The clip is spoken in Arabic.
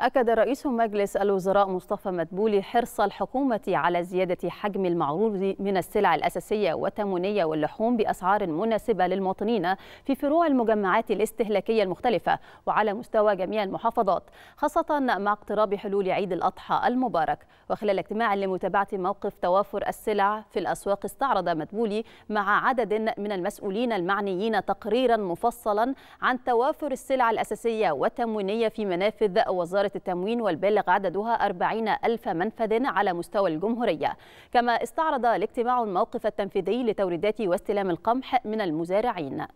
أكد رئيس مجلس الوزراء مصطفى مدبولي حرص الحكومة على زيادة حجم المعروض من السلع الأساسية والتموينية واللحوم بأسعار مناسبة للمواطنين في فروع المجمعات الاستهلاكية المختلفة وعلى مستوى جميع المحافظات خاصة مع اقتراب حلول عيد الأضحى المبارك وخلال اجتماع لمتابعة موقف توافر السلع في الأسواق استعرض مدبولي مع عدد من المسؤولين المعنيين تقريرا مفصلا عن توافر السلع الأساسية والتموينية في منافذ وزارة وزارة التموين والبالغ عددها 40 ألف منفذ على مستوى الجمهورية كما استعرض الاجتماع الموقف التنفيذي لتوريدات واستلام القمح من المزارعين